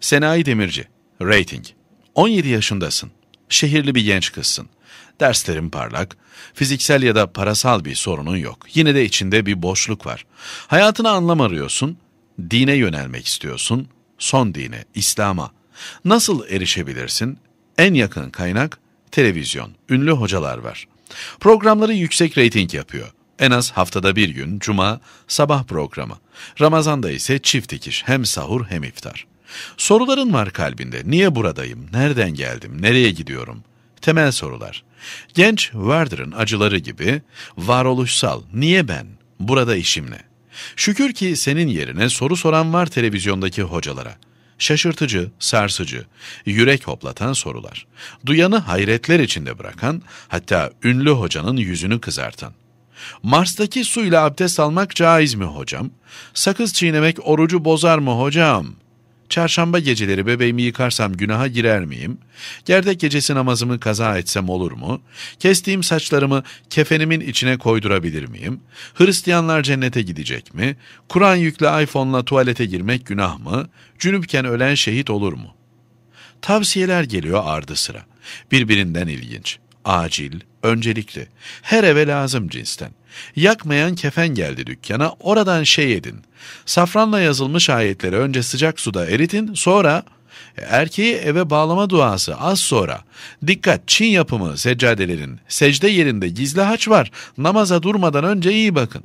Senayi Demirci, rating. 17 yaşındasın. Şehirli bir genç kızsın. Derslerin parlak, fiziksel ya da parasal bir sorunun yok. Yine de içinde bir boşluk var. Hayatına anlam arıyorsun, dine yönelmek istiyorsun, son dine, İslam'a. Nasıl erişebilirsin? En yakın kaynak televizyon, ünlü hocalar var. Programları yüksek reyting yapıyor. En az haftada bir gün, cuma, sabah programı. Ramazan'da ise çift dikiş, hem sahur hem iftar. Soruların var kalbinde. Niye buradayım? Nereden geldim? Nereye gidiyorum? Temel sorular. Genç Werder'ın acıları gibi varoluşsal. Niye ben? Burada işim ne? Şükür ki senin yerine soru soran var televizyondaki hocalara. Şaşırtıcı, sarsıcı, yürek hoplatan sorular. Duyanı hayretler içinde bırakan, hatta ünlü hocanın yüzünü kızartan. Mars'taki suyla abdest almak caiz mi hocam? Sakız çiğnemek orucu bozar mı hocam? Çarşamba geceleri bebeğimi yıkarsam günaha girer miyim? Gerdek gecesi namazımı kaza etsem olur mu? Kestiğim saçlarımı kefenimin içine koydurabilir miyim? Hristiyanlar cennete gidecek mi? Kur'an yüklü iPhone'la tuvalete girmek günah mı? Cünüpken ölen şehit olur mu? Tavsiyeler geliyor ardı sıra. Birbirinden ilginç acil, öncelikli, her eve lazım cinsten. Yakmayan kefen geldi dükkana, oradan şey edin. Safranla yazılmış ayetleri önce sıcak suda eritin, sonra e, erkeği eve bağlama duası az sonra. Dikkat Çin yapımı seccadelerin, secde yerinde gizli haç var, namaza durmadan önce iyi bakın.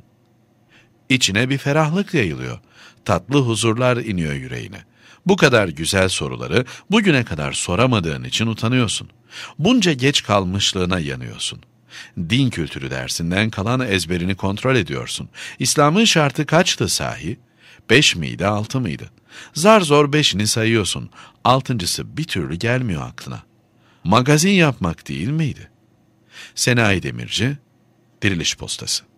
İçine bir ferahlık yayılıyor. Tatlı huzurlar iniyor yüreğine. Bu kadar güzel soruları bugüne kadar soramadığın için utanıyorsun. Bunca geç kalmışlığına yanıyorsun. Din kültürü dersinden kalan ezberini kontrol ediyorsun. İslam'ın şartı kaçtı sahi? Beş miydi, altı mıydı? Zar zor beşini sayıyorsun. Altıncısı bir türlü gelmiyor aklına. Magazin yapmak değil miydi? Senayi Demirci, Diriliş Postası